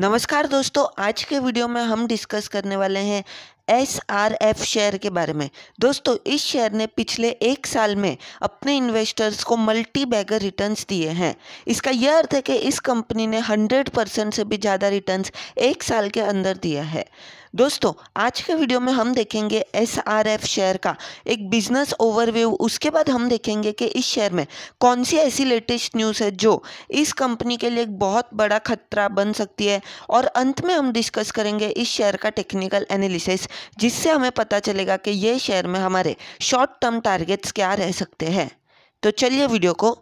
नमस्कार दोस्तों आज के वीडियो में हम डिस्कस करने वाले हैं एस आर एफ शेयर के बारे में दोस्तों इस शेयर ने पिछले एक साल में अपने इन्वेस्टर्स को मल्टी बैगर रिटर्न्स दिए हैं इसका यह अर्थ है कि इस कंपनी ने 100 परसेंट से भी ज़्यादा रिटर्न्स एक साल के अंदर दिया है दोस्तों आज के वीडियो में हम देखेंगे एस आर एफ शेयर का एक बिजनेस ओवरव्यू उसके बाद हम देखेंगे कि इस शेयर में कौन सी ऐसी लेटेस्ट न्यूज़ है जो इस कंपनी के लिए एक बहुत बड़ा खतरा बन सकती है और अंत में हम डिस्कस करेंगे इस शेयर का टेक्निकल एनालिसिस जिससे हमें पता चलेगा कि ये शेयर में हमारे शॉर्ट टर्म टारगेट्स क्या रह सकते हैं तो चलिए वीडियो को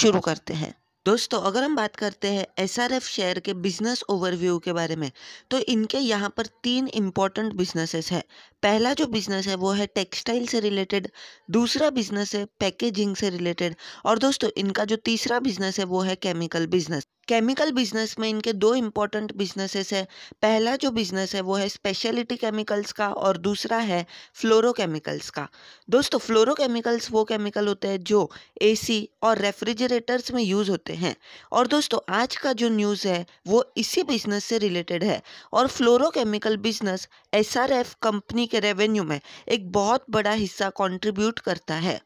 शुरू करते हैं दोस्तों अगर हम बात करते हैं एसआरएफ शेयर के बिजनेस ओवरव्यू के बारे में तो इनके यहाँ पर तीन इंपॉर्टेंट बिजनेसेस है पहला जो बिजनेस है वो है टेक्सटाइल से रिलेटेड दूसरा बिजनेस है पैकेजिंग से रिलेटेड और दोस्तों इनका जो तीसरा बिजनेस है वो है केमिकल बिजनेस केमिकल बिजनेस में इनके दो इम्पोर्टेंट बिजनेसेस है पहला जो बिजनेस है वो है स्पेशलिटी केमिकल्स का और दूसरा है फ्लोरोकेमिकल्स का दोस्तों फ्लोरोकेमिकल्स वो केमिकल होते हैं जो एसी और रेफ्रिजरेटर्स में यूज़ होते हैं और दोस्तों आज का जो न्यूज़ है वो इसी बिजनेस से रिलेटेड है और फ्लोरोकेमिकल बिजनेस एस कंपनी के रेवेन्यू में एक बहुत बड़ा हिस्सा कॉन्ट्रीब्यूट करता है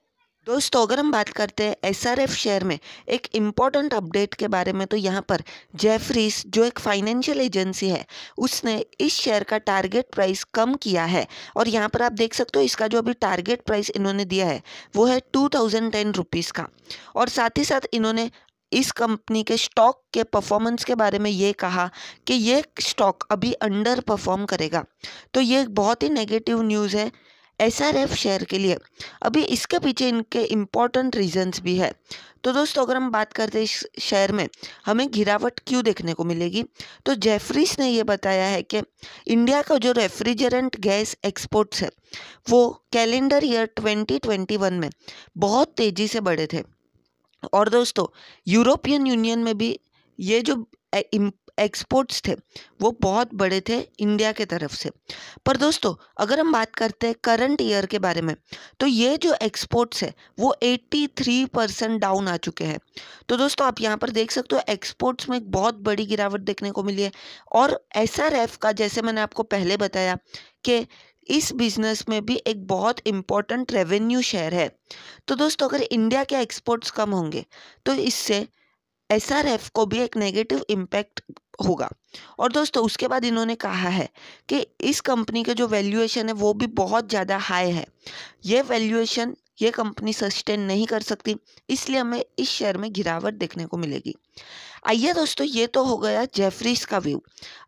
दोस्तों अगर हम बात करते हैं एसआरएफ शेयर में एक इम्पॉर्टेंट अपडेट के बारे में तो यहाँ पर जेफरीज जो एक फाइनेंशियल एजेंसी है उसने इस शेयर का टारगेट प्राइस कम किया है और यहाँ पर आप देख सकते हो इसका जो अभी टारगेट प्राइस इन्होंने दिया है वो है टू थाउजेंड टेन रुपीज़ का और साथ ही साथ इन्होंने इस कंपनी के स्टॉक के परफॉर्मेंस के बारे में ये कहा कि ये स्टॉक अभी अंडर परफॉर्म करेगा तो ये बहुत ही नेगेटिव न्यूज़ है एफ शेयर के लिए अभी इसके पीछे इनके इम्पॉर्टेंट रीजंस भी है तो दोस्तों अगर हम बात करते हैं इस शेयर में हमें गिरावट क्यों देखने को मिलेगी तो जेफरीज ने यह बताया है कि इंडिया का जो रेफ्रिजरेंट गैस एक्सपोर्ट्स है वो कैलेंडर ईयर 2021 में बहुत तेज़ी से बढ़े थे और दोस्तों यूरोपियन यूनियन में भी ये जो एक्सपोर्ट्स थे वो बहुत बड़े थे इंडिया के तरफ से पर दोस्तों अगर हम बात करते हैं करंट ईयर के बारे में तो ये जो एक्सपोर्ट्स है वो 83 परसेंट डाउन आ चुके हैं तो दोस्तों आप यहाँ पर देख सकते हो एक्सपोर्ट्स में एक बहुत बड़ी गिरावट देखने को मिली है और एस का जैसे मैंने आपको पहले बताया कि इस बिजनेस में भी एक बहुत इम्पॉर्टेंट रेवेन्यू शेयर है तो दोस्तों अगर इंडिया के एक्सपोर्ट्स कम होंगे तो इससे एस को भी एक नेगेटिव इम्पैक्ट होगा और दोस्तों उसके बाद इन्होंने कहा है कि इस कंपनी का जो वैल्यूएशन है वो भी बहुत ज़्यादा हाई है ये वैल्यूएशन ये कंपनी सस्टेन नहीं कर सकती इसलिए हमें इस शेयर में गिरावट देखने को मिलेगी आइए दोस्तों ये तो हो गया जेफरीज का व्यू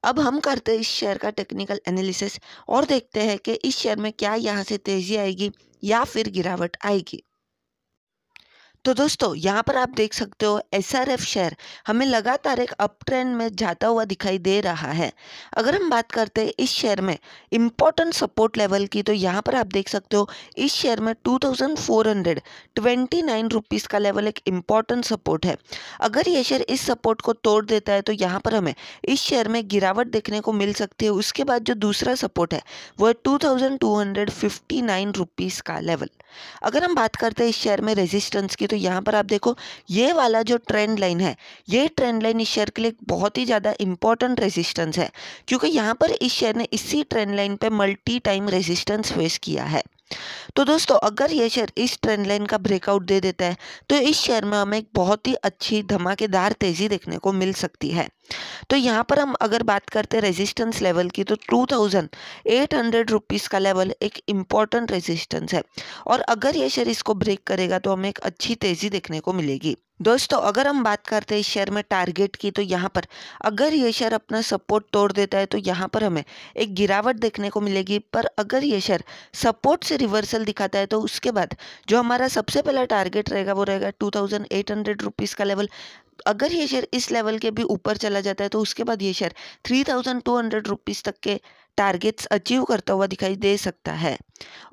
अब हम करते हैं इस शेयर का टेक्निकल एनालिसिस और देखते हैं कि इस शेयर में क्या यहाँ से तेज़ी आएगी या फिर गिरावट आएगी तो दोस्तों यहाँ पर आप देख सकते हो एस आर एफ शेयर हमें लगातार एक अप ट्रेंड में जाता हुआ दिखाई दे रहा है अगर हम बात करते हैं इस शेयर में इम्पोर्टेंट सपोर्ट लेवल की तो यहाँ पर आप देख सकते हो इस शेयर में two thousand four hundred twenty nine rupees का लेवल एक इम्पॉर्टेंट सपोर्ट है अगर ये शेयर इस सपोर्ट को तोड़ देता है तो यहाँ पर हमें इस शेयर में गिरावट देखने को मिल सकती है उसके बाद जो दूसरा सपोर्ट है वो है two thousand two hundred fifty nine rupees का लेवल अगर हम बात करते हैं इस शेयर में रेजिस्टेंस की तो तो यहाँ पर आप देखो ये वाला जो ट्रेंड लाइन है ये ट्रेंड लाइन इस शेयर के लिए बहुत ही ज़्यादा इंपॉर्टेंट रेजिस्टेंस है क्योंकि यहाँ पर इस शेयर ने इसी ट्रेंड लाइन पर मल्टी टाइम रेजिस्टेंस फेस किया है तो दोस्तों अगर ये शेयर इस ट्रेंड लाइन का ब्रेकआउट दे देता है तो इस शेयर में हमें एक बहुत ही अच्छी धमाकेदार तेज़ी देखने को मिल सकती है तो यहाँ पर हम अगर बात करते हैं रेजिस्टेंस लेवल की तो two thousand eight hundred rupees का लेवल एक इम्पॉर्टेंट रेजिस्टेंस है और अगर ये शेयर इसको ब्रेक करेगा तो हमें एक अच्छी तेज़ी देखने को मिलेगी दोस्तों अगर हम बात करते हैं शेयर में टारगेट की तो यहाँ पर अगर ये शेयर अपना सपोर्ट तोड़ देता है तो यहाँ पर हमें एक गिरावट देखने को मिलेगी पर अगर ये शेयर सपोर्ट से रिवर्सल दिखाता है तो उसके बाद जो हमारा सबसे पहला टारगेट रहेगा वो रहेगा two thousand eight hundred rupees का लेवल अगर ये शेयर इस लेवल के भी ऊपर चला जाता है तो उसके बाद ये share three thousand two hundred rupees तक के टारगेट्स अचीव करता हुआ दिखाई दे सकता है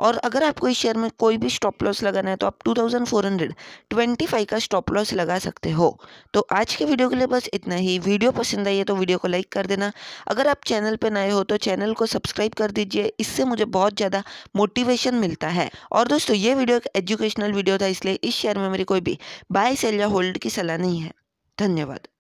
और अगर आपको इस शेयर में कोई भी स्टॉप लॉस लगाना है तो आप 2425 का स्टॉप लॉस लगा सकते हो तो आज के वीडियो के लिए बस इतना ही वीडियो पसंद आई है तो वीडियो को लाइक कर देना अगर आप चैनल पर नए हो तो चैनल को सब्सक्राइब कर दीजिए इससे मुझे बहुत ज़्यादा मोटिवेशन मिलता है और दोस्तों ये वीडियो एक एजुकेशनल वीडियो था इसलिए इस शेयर में मेरी कोई भी बाय सेल या होल्ड की सलाह नहीं है धन्यवाद